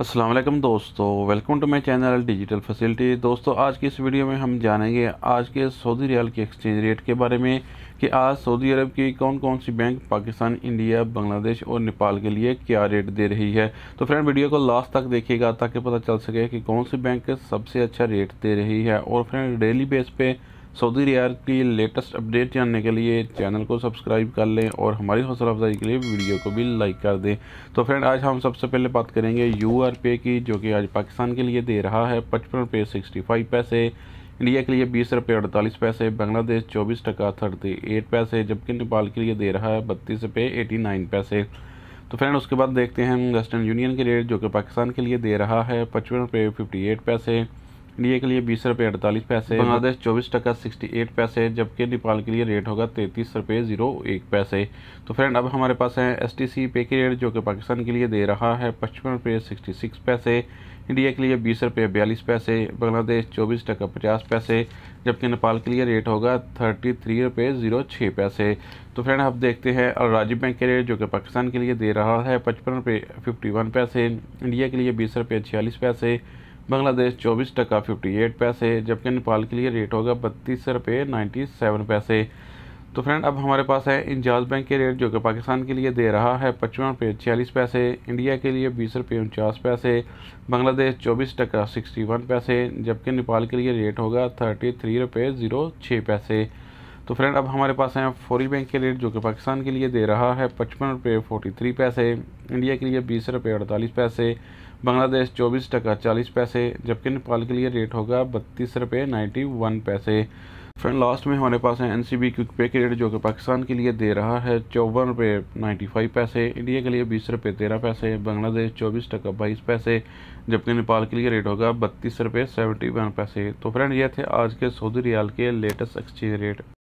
असलम दोस्तों welcome to my channel digital facility दोस्तों आज की इस वीडियो में हम जानेंगे आज के सऊदी रियाल के एक्सचेंज रेट के बारे में कि आज सऊदी अरब की कौन कौन सी बैंक पाकिस्तान इंडिया बांग्लादेश और नेपाल के लिए क्या रेट दे रही है तो फ्रेंड वीडियो को लास्ट तक देखिएगा ताकि पता चल सके कि कौन सी बैंक सबसे अच्छा रेट दे रही है और फ्रेंड डेली बेस पर सऊदी रियाल की लेटेस्ट अपडेट जानने के लिए चैनल को सब्सक्राइब कर लें और हमारी हौसला अफजाई के लिए वीडियो को भी लाइक कर दें तो फ्रेंड आज हम सबसे पहले बात करेंगे यू आर पे की जो कि आज पाकिस्तान के लिए दे रहा है पचपन रुपये सिक्सटी फाइव पैसे इंडिया के लिए बीस रुपये अड़तालीस पैसे बांग्लादेश चौबीस टका थर्टी एट पैसे जबकि नेपाल के लिए दे रहा है बत्तीस रुपये एटी नाइन पैसे तो फ्रेंड उसके बाद देखते हैं वेस्टर्न यूनियन के रेट जो कि पाकिस्तान के लिए दे रहा है पचपन रुपये फिफ्टी एट पैसे इंडिया के लिए बीस रुपये अड़तालीस पैसे बांग्लादेश चौबीस टका सिक्सटी एट पैसे जबकि नेपाल के लिए रेट होगा तैंतीस रुपये ज़ीरो एक पैसे तो फ्रेंड अब हमारे पास है एस टी सी पे के रेट जो कि पाकिस्तान के लिए दे रहा है पचपन रुपये सिक्सटी सिक्स पैसे इंडिया के लिए बीस रुपये बयालीस पैसे बांग्लादेश चौबीस टका पचास पैसे जबकि नेपाल के लिए रेट होगा थर्टी थ्री रुपये ज़ीरो छः पैसे तो फ्रेंड आप देखते हैं और राजीव बैंक के रेट जो कि पाकिस्तान के लिए दे रहा है पचपन रुपये फिफ्टी वन पैसे इंडिया के लिए बीस रुपये छियालीस पैसे बांग्लादेश चौबीस टका फिफ्टी एट पैसे जबकि नेपाल के लिए रेट होगा बत्तीस रुपये नाइन्टी सेवन पैसे तो फ्रेंड अब हमारे पास है इंजाज बैंक के रेट जो कि पाकिस्तान के लिए दे रहा है पचपन रुपये छियालीस पैसे इंडिया के लिए बीस रुपये उनचास पैसे बांग्लादेश चौबीस टका सिक्सटी वन पैसे जबकि नेपाल के लिए रेट होगा थर्टी थ्री रुपये ज़ीरो छः पैसे तो फ्रेंड अब हमारे पास हैं फौरी बैंक e के रेट जो कि पाकिस्तान के लिए दे रहा है पचपन रुपये फोर्टी थ्री पैसे इंडिया के लिए बीस रुपये अड़तालीस पैसे बांग्लादेश चौबीस टका चालीस पैसे जबकि नेपाल के लिए रेट होगा बत्तीस रुपये नाइन्टी वन पैसे फ्रेंड लास्ट में हमारे पास है एन सी बी क्विक पे के रेट जो कि पाकिस्तान के लिए दे रहा है चौवन रुपये नाइन्टी फाइव पैसे इंडिया के लिए बीस रुपये तेरह पैसे बांग्लादेश चौबीस टका बाईस पैसे जबकि नेपाल के लिए रेट होगा बत्तीस रुपये सेवेंटी वन पैसे तो फ्रेंड ये थे आज के सऊदी रियाल के लेटेस्ट एक्सचेंज रेट